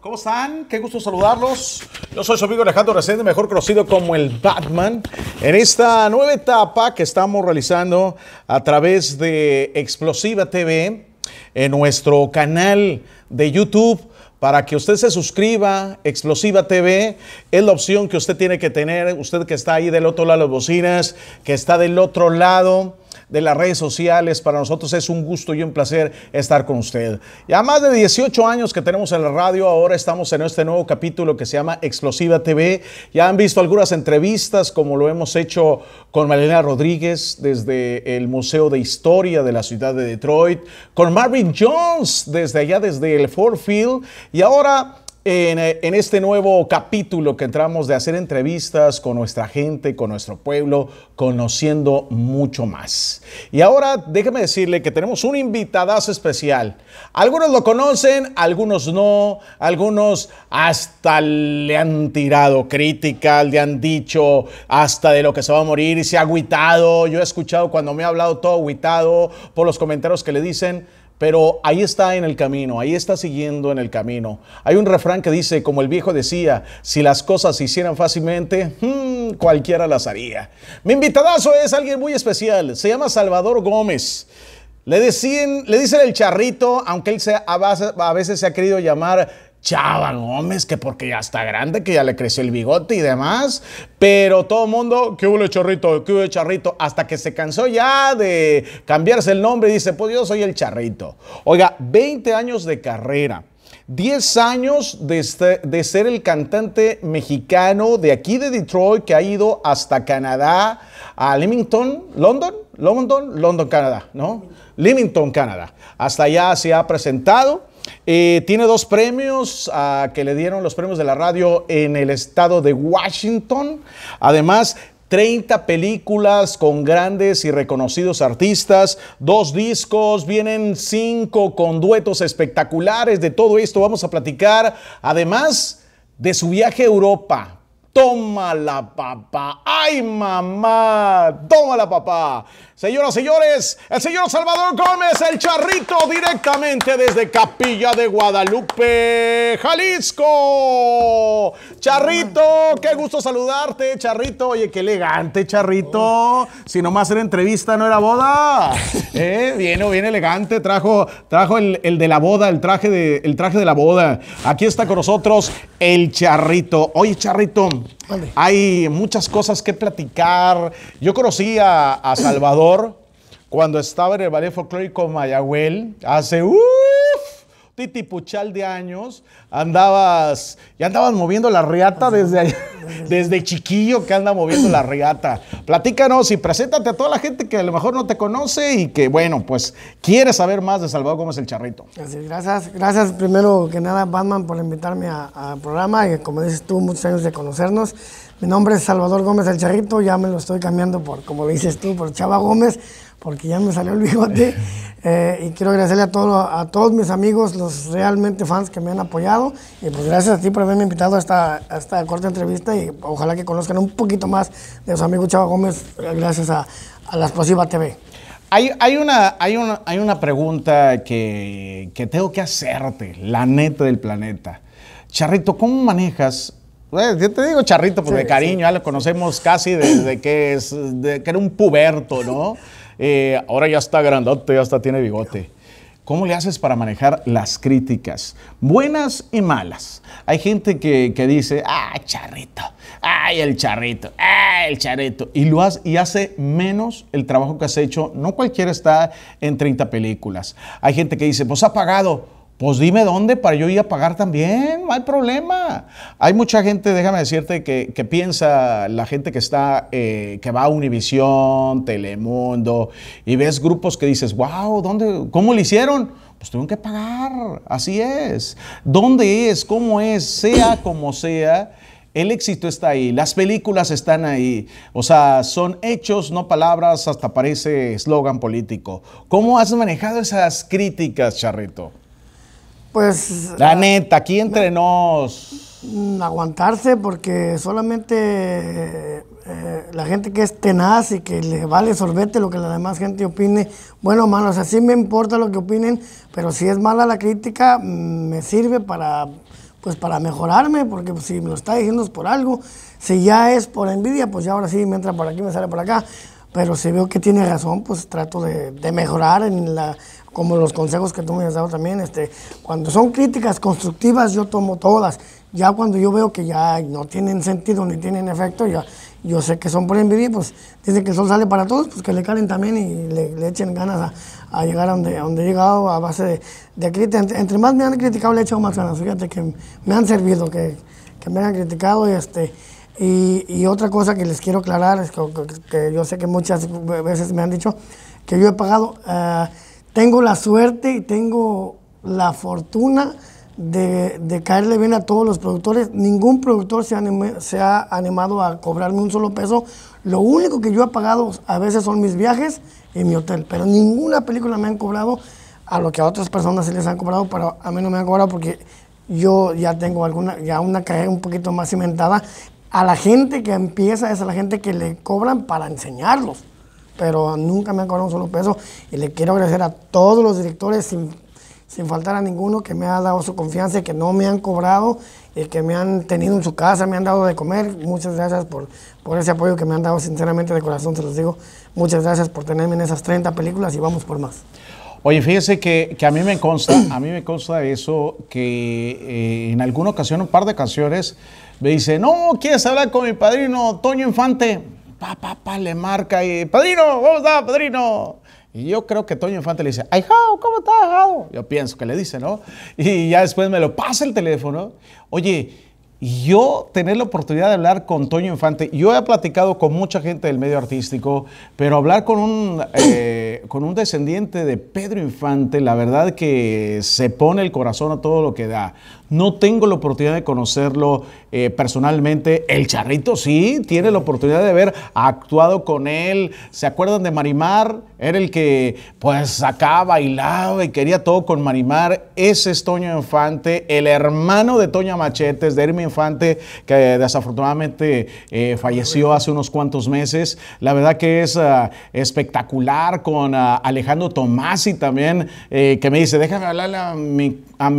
¿Cómo están? Qué gusto saludarlos. Yo soy su amigo Alejandro Resende, mejor conocido como el Batman, en esta nueva etapa que estamos realizando a través de Explosiva TV, en nuestro canal de YouTube para que usted se suscriba, Explosiva TV es la opción que usted tiene que tener, usted que está ahí del otro lado de las bocinas, que está del otro lado de las redes sociales. Para nosotros es un gusto y un placer estar con usted. Ya más de 18 años que tenemos en la radio, ahora estamos en este nuevo capítulo que se llama Explosiva TV. Ya han visto algunas entrevistas como lo hemos hecho con Malena Rodríguez desde el Museo de Historia de la ciudad de Detroit, con Marvin Jones desde allá, desde el Ford Field y ahora eh, en, este nuevo capítulo que entramos de hacer entrevistas con nuestra gente, con nuestro pueblo, conociendo mucho más. Y ahora déjeme decirle que tenemos un invitada especial. Algunos lo conocen, algunos no, algunos hasta le han tirado crítica, le han dicho hasta de lo que se va a morir, y se ha agüitado. Yo he escuchado cuando me ha hablado todo agüitado por los comentarios que le dicen. Pero ahí está en el camino, ahí está siguiendo en el camino. Hay un refrán que dice, como el viejo decía, si las cosas se hicieran fácilmente, hmm, cualquiera las haría. Mi invitadazo es alguien muy especial, se llama Salvador Gómez. Le, le dicen el charrito, aunque él a veces se ha querido llamar Chava Gómez, que porque ya está grande, que ya le creció el bigote y demás. Pero todo el mundo, que hubo el chorrito, que hubo el charrito, hasta que se cansó ya de cambiarse el nombre y dice, pues yo soy el charrito. Oiga, 20 años de carrera. 10 años este, de, ser el cantante mexicano de aquí de Detroit que ha ido hasta Canadá, a Leamington, London, London, London, Canadá, ¿no? Leamington, Canadá. Hasta allá se ha presentado eh, tiene dos premios ah, que le dieron los premios de la radio en el estado de Washington. Además, 30 películas con grandes y reconocidos artistas, dos discos, vienen cinco con duetos espectaculares. De todo esto vamos a platicar, además de su viaje a Europa. ¡Toma la papa! ¡Ay, mamá! ¡Toma la papá. Señoras, señores, el señor Salvador Gómez, el charrito, directamente desde Capilla de Guadalupe, Jalisco. Charrito, qué gusto saludarte, charrito. Oye, qué elegante, charrito. Oh. Si nomás era entrevista, no era boda. ¿Eh? Viene, bien elegante. Trajo, trajo el, de la boda, el traje de, el traje de la boda. Aquí está con nosotros el charrito. Oye, charrito. Hay muchas cosas que platicar. Yo conocí a, Salvador cuando estaba en el Ballet Folclórico Mayagüel hace... uff Puchal de años, andabas, ya andabas moviendo la riata desde, desde chiquillo que anda moviendo la riata. Platícanos y preséntate a toda la gente que a lo mejor no te conoce y que, bueno, pues quiere saber más de Salvador Gómez el Charrito. Gracias, gracias, primero que nada, Batman, por invitarme al programa y como dices tú, muchos años de conocernos. Mi nombre es Salvador Gómez el Charrito, ya me lo estoy cambiando por, como dices tú, por Chava Gómez porque ya me salió el bigote. Eh, y quiero agradecerle a, todo, a todos mis amigos, los realmente fans que me han apoyado. Y pues gracias a ti por haberme invitado a esta, esta corta entrevista y ojalá que conozcan un poquito más de su amigo Chava Gómez eh, gracias a, a la Explosiva TV. Hay, hay, una, hay, una, hay una pregunta que, que tengo que hacerte, la neta del planeta. Charrito, ¿cómo manejas yo te digo charrito, pues de cariño, ya lo conocemos casi desde que, es, que era un puberto, ¿no? Eh, ahora ya está grandote, ya está tiene bigote. ¿Cómo le haces para manejar las críticas? Buenas y malas. Hay gente que, dice, ah, charrito, ay, el charrito, ay, el charrito. Y lo hace, y hace menos el trabajo que has hecho. No cualquiera está en 30 películas. Hay gente que dice, pues ha pagado pues dime dónde para yo ir a pagar también, no hay problema. Hay mucha gente, déjame decirte, que, piensa, la gente que está, eh, que va a Univisión, Telemundo, y ves grupos que dices, wow, ¿dónde, ¿cómo lo hicieron? Pues tuvieron que pagar, así es. ¿Dónde es? ¿Cómo es? Sea como sea, el éxito está ahí, las películas están ahí. O sea, son hechos, no palabras, hasta parece eslogan político. ¿Cómo has manejado esas críticas, Charrito? Pues. La ah, neta, aquí entre nos. Mm, aguantarse porque solamente eh, la gente que es tenaz y que le vale sorbete lo que la demás gente opine. Bueno, malo, o sea, sí me importa lo que opinen, pero si es mala la crítica, mm, me sirve para pues para mejorarme, porque si me lo está diciendo es por algo. Si ya es por envidia, pues ya ahora sí me entra por aquí, me sale por acá pero si veo que tiene razón, pues trato de, de, mejorar en la, como los consejos que tú me has dado también. Este, cuando son críticas constructivas, yo tomo todas. Ya cuando yo veo que ya no tienen sentido ni tienen efecto, ya, yo sé que son por envidia, pues dice que el sol sale para todos, pues que le calen también y le, echen ganas a, llegar a donde, a donde he llegado a base de, de críticas. Entre, más me han criticado, le he echado más ganas. Fíjate que me han servido, que, que me han criticado y este y, otra cosa que les quiero aclarar es que, yo sé que muchas veces me han dicho que yo he pagado. Eh, tengo la suerte y tengo la fortuna de, caerle bien a todos los productores. Ningún productor se, se, ha animado a cobrarme un solo peso. Lo único que yo he pagado a veces son mis viajes y mi hotel, pero ninguna película me han cobrado a lo que a otras personas se les han cobrado, pero a mí no me han cobrado porque yo ya tengo alguna, ya una carrera un poquito más cimentada, a la gente que empieza es a la gente que le cobran para enseñarlos. Pero nunca me han cobrado un solo peso y le quiero agradecer a todos los directores sin, faltar a ninguno que me ha dado su confianza y que no me han cobrado y que me han tenido en su casa, me han dado de comer. Muchas gracias por, por ese apoyo que me han dado, sinceramente de corazón se los digo. Muchas gracias por tenerme en esas 30 películas y vamos por más. Oye, fíjese que, a mí me consta, a mí me consta eso, que eh, en alguna ocasión, un par de canciones, me dice, no, ¿quieres hablar con mi padrino Toño Infante? Pa, pa, pa, le marca y, padrino, ¿cómo está, padrino? Y yo creo que Toño Infante le dice, ay, Jao, ¿cómo estás, Jao? Yo pienso que le dice, ¿no? Y ya después me lo pasa el teléfono. Oye, yo tener la oportunidad de hablar con Toño Infante, yo he platicado con mucha gente del medio artístico, pero hablar con un, eh, con un descendiente de Pedro Infante, la verdad que se pone el corazón a todo lo que da. No tengo la oportunidad de conocerlo eh, personalmente. El Charrito sí, tiene la oportunidad de haber actuado con él. ¿Se acuerdan de Marimar? Era el que pues sacaba, bailaba y quería todo con Marimar. Ese es Toño Infante, el hermano de Toña Machetes, de Hermín Infante, que desafortunadamente eh, falleció hace unos cuantos meses. La verdad que es ah, espectacular con ah, Alejandro Tomasi también, eh, que me dice, déjame hablarle a mi, a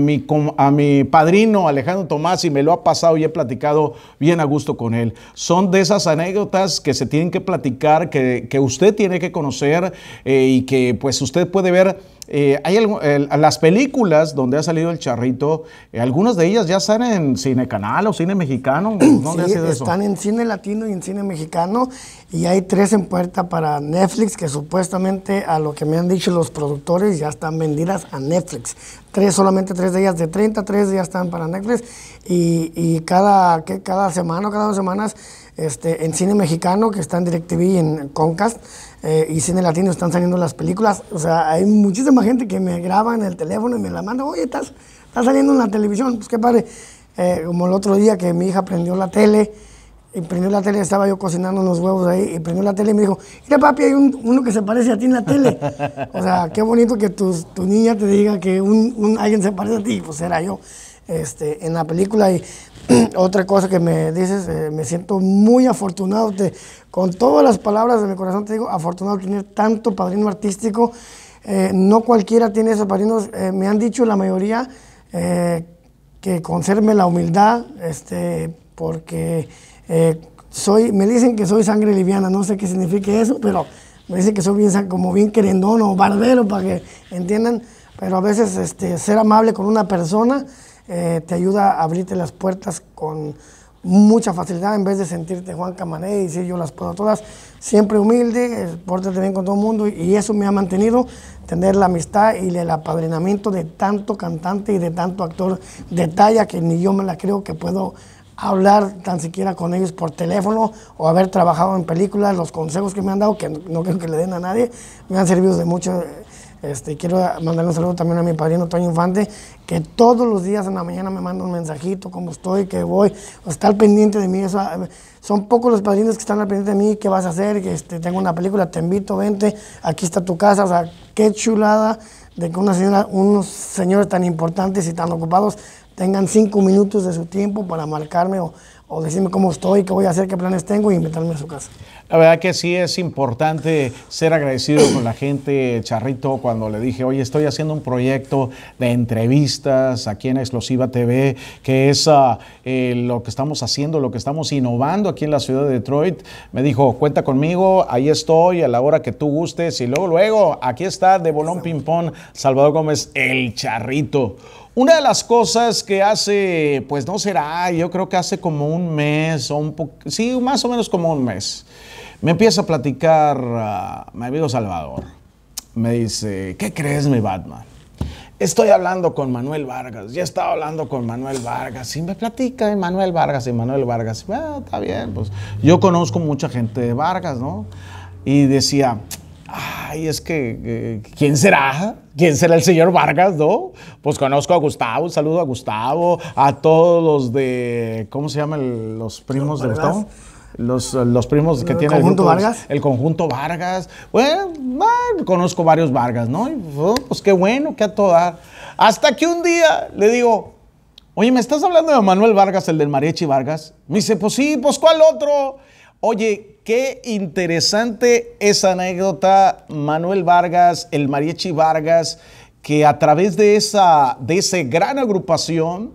a mi padrino Alejandro Tomasi, me lo ha pasado y he platicado bien a gusto con él. Son de esas anécdotas que se tienen que platicar, que, usted tiene que conocer eh, y que pues usted puede ver eh, hay las películas donde ha salido el charrito, eh, algunas de ellas ya están en Cine Canal o Cine Mexicano. están en Cine Latino y en Cine Mexicano y hay tres en puerta para Netflix que supuestamente a lo que me han dicho los productores ya están vendidas a Netflix. Tres, solamente tres de ellas de 30, tres ya están para Netflix y, cada, cada semana o cada dos semanas este, en cine mexicano, que está en DirecTV y en Concast, eh, y cine latino están saliendo las películas. O sea, hay muchísima gente que me graba en el teléfono y me la manda, oye, estás, estás saliendo en la televisión, pues qué padre. Eh, como el otro día que mi hija prendió la tele, y prendió la tele, estaba yo cocinando unos huevos ahí, y prendió la tele y me dijo, mira papi, hay un, uno que se parece a ti en la tele. o sea, qué bonito que tu, tu niña te diga que un, alguien se parece a ti, pues era yo. Este, en la película. Y otra cosa que me dices, eh, me siento muy afortunado, con todas las palabras de mi corazón te digo, afortunado tener tanto padrino artístico. Eh, no cualquiera tiene esos padrinos, eh, me han dicho la mayoría que conserve la humildad, este, porque soy, me dicen que soy sangre liviana, no sé qué significa eso, pero me dicen que soy bien, como bien querendón o barbero, para que entiendan, pero a veces este, ser amable con una persona, eh, te ayuda a abrirte las puertas con mucha facilidad en vez de sentirte Juan Camané y decir yo las puedo todas. Siempre humilde, eh, pórtate bien con todo el mundo y eso me ha mantenido tener la amistad y el apadrinamiento de tanto cantante y de tanto actor de talla que ni yo me la creo que puedo hablar tan siquiera con ellos por teléfono o haber trabajado en películas, los consejos que me han dado, que no creo que le den a nadie, me han servido de mucho eh, este, quiero mandarle un saludo también a mi padrino Toño Infante, que todos los días en la mañana me manda un mensajito, cómo estoy, que voy, estar al pendiente de mí. son pocos los padrinos que están al pendiente de mí, qué vas a hacer, que este, tengo una película, te invito, vente, aquí está tu casa. O sea, qué chulada de que una señora, unos señores tan importantes y tan ocupados tengan cinco minutos de su tiempo para marcarme o, decirme cómo estoy, qué voy a hacer, qué planes tengo y invitarme a su casa. La verdad que sí es importante ser agradecido con la gente, Charrito, cuando le dije, oye, estoy haciendo un proyecto de entrevistas aquí en Explosiva TV, que es ah, eh, lo que estamos haciendo, lo que estamos innovando aquí en la ciudad de Detroit. Me dijo, cuenta conmigo, ahí estoy a la hora que tú gustes. Y luego, luego, aquí está de Bolón Ping Pong, Salvador Gómez, el Charrito. Una de las cosas que hace, pues no será, yo creo que hace como un mes o un sí, más o menos como un mes, me empieza a platicar ah, mi amigo Salvador. Me dice, ¿qué crees mi Batman? Estoy hablando con Manuel Vargas, ya estaba hablando con Manuel Vargas y me platica de Manuel Vargas y Manuel Vargas. Ah, está bien, pues yo conozco mucha gente de Vargas, ¿no? Y decía, ay, es que, eh, ¿quién será? ¿Quién será el señor Vargas, no? Pues conozco a Gustavo, saludo a Gustavo, a todos los de, ¿cómo se llaman los primos de Gustavo? Los, los, primos que tiene el conjunto Vargas. El conjunto Vargas. Bueno, ah, conozco varios Vargas, ¿no? Oh, pues qué bueno, qué a toda. Hasta que un día le digo, oye, ¿me estás hablando de Manuel Vargas, el del mariachi Vargas? Me dice, pues sí, pues ¿cuál otro? Oye, qué interesante esa anécdota, Manuel Vargas, el mariachi Vargas, que a través de esa de gran agrupación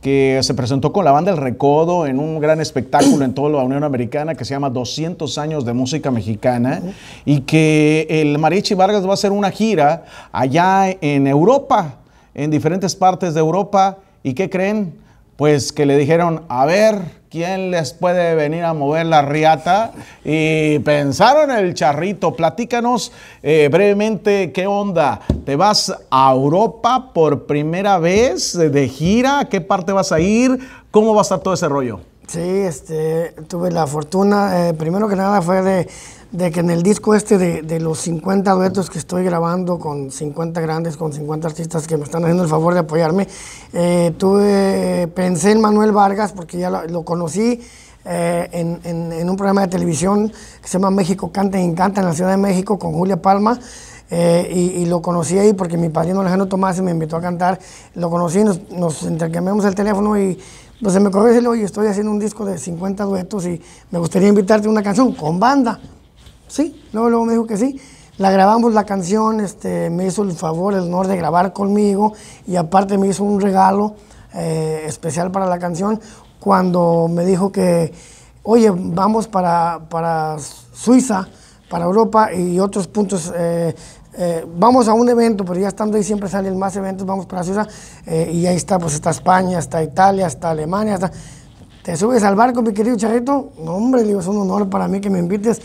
que se presentó con la banda El Recodo en un gran espectáculo en toda la Unión Americana que se llama 200 años de música mexicana y que el mariachi Vargas va a hacer una gira allá en Europa, en diferentes partes de Europa y qué creen? pues que le dijeron, a ver, ¿quién les puede venir a mover la riata? Y pensaron el charrito, platícanos eh, brevemente qué onda, ¿te vas a Europa por primera vez de gira? ¿Qué parte vas a ir? ¿Cómo va a estar todo ese rollo? Sí, este, tuve la fortuna, eh, primero que nada fue de de que en el disco este de, los 50 duetos que estoy grabando con 50 grandes, con 50 artistas que me están haciendo el favor de apoyarme, eh, tuve, pensé en Manuel Vargas porque ya lo, conocí eh, en, un programa de televisión que se llama México Canta y Encanta en la Ciudad de México con Julia Palma. Eh, y, lo conocí ahí porque mi padrino Alejandro Tomás me invitó a cantar, lo conocí, nos, intercambiamos el teléfono y pues se me ocurrió decirle, oye, estoy haciendo un disco de 50 duetos y me gustaría invitarte a una canción con banda. Sí, luego, me dijo que sí. La grabamos la canción, este, me hizo el favor, el honor de grabar conmigo y aparte me hizo un regalo eh, especial para la canción cuando me dijo que, oye, vamos para, para Suiza, para Europa y otros puntos. Eh, eh, vamos a un evento, pero ya estando ahí siempre salen más eventos, vamos para Suiza y ahí está, pues está España, está Italia, está Alemania, Te subes al barco, mi querido charrito, hombre, digo, es un honor para mí que me invites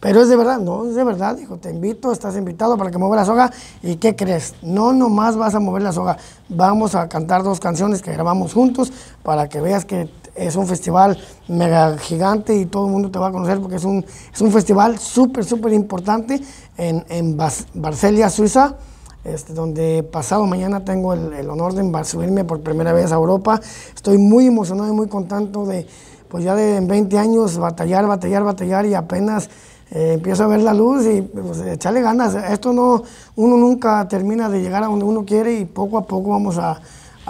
pero es de verdad, no, es de verdad, dijo, te invito, estás invitado para que mueva la soga. ¿Y qué crees? No nomás vas a mover la soga, vamos a cantar dos canciones que grabamos juntos para que veas que es un festival mega gigante y todo el mundo te va a conocer porque es un, es un festival súper, súper importante en, en Suiza. Este, donde pasado mañana tengo el, honor de subirme por primera vez a Europa. Estoy muy emocionado y muy contento de, pues ya de 20 años, batallar, batallar, batallar y apenas eh, empiezo a ver la luz y pues, echarle ganas. Esto no, uno nunca termina de llegar a donde uno quiere y poco a poco vamos a,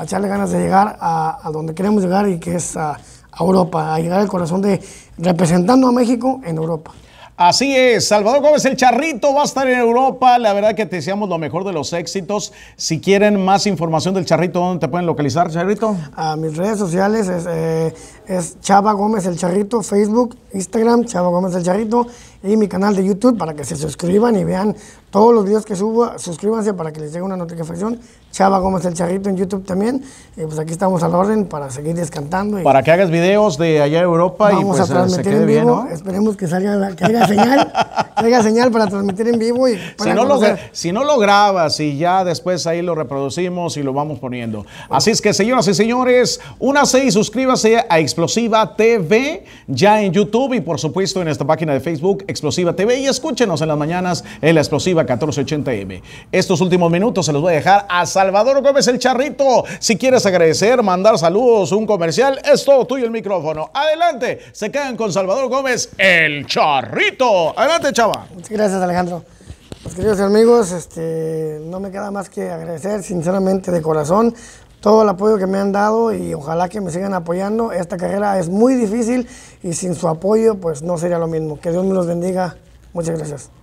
echarle ganas de llegar a, donde queremos llegar y que es a, Europa, a llegar al corazón de representando a México en Europa. Así es, Salvador Gómez el Charrito va a estar en Europa. La verdad que te deseamos lo mejor de los éxitos. Si quieren más información del Charrito, ¿dónde te pueden localizar, Charrito? A mis redes sociales es, eh, es Chava Gómez el Charrito, Facebook, Instagram, Chava Gómez el Charrito y mi canal de YouTube para que se suscriban y vean todos los videos que subo. Suscríbanse para que les llegue una notificación. Chava Gómez el Charrito en YouTube también. Eh, pues aquí estamos al orden para seguir descantando. para que hagas videos de allá de Europa y pues, a eh, transmitir se quede Bien, Esperemos que salga que señal, que señal para transmitir en vivo y si, no lo, si no lo grabas y ya después ahí lo reproducimos y lo vamos poniendo. Así es que señoras y señores, únase y suscríbase a Explosiva TV ya en YouTube y por supuesto en esta página de Facebook Explosiva TV y escúchenos en las mañanas en la Explosiva 1480M. Estos últimos minutos se los voy a dejar a Salvador Gómez el Charrito. Si quieres agradecer, mandar saludos, un comercial, es todo tuyo el micrófono. Adelante, se quedan con Salvador Gómez el Charrito. Adelante, chava. Muchas gracias, Alejandro. Pues, queridos amigos, este, no me queda más que agradecer sinceramente de corazón todo el apoyo que me han dado y ojalá que me sigan apoyando. Esta carrera es muy difícil y sin su apoyo pues no sería lo mismo. Que Dios me los bendiga. Muchas gracias.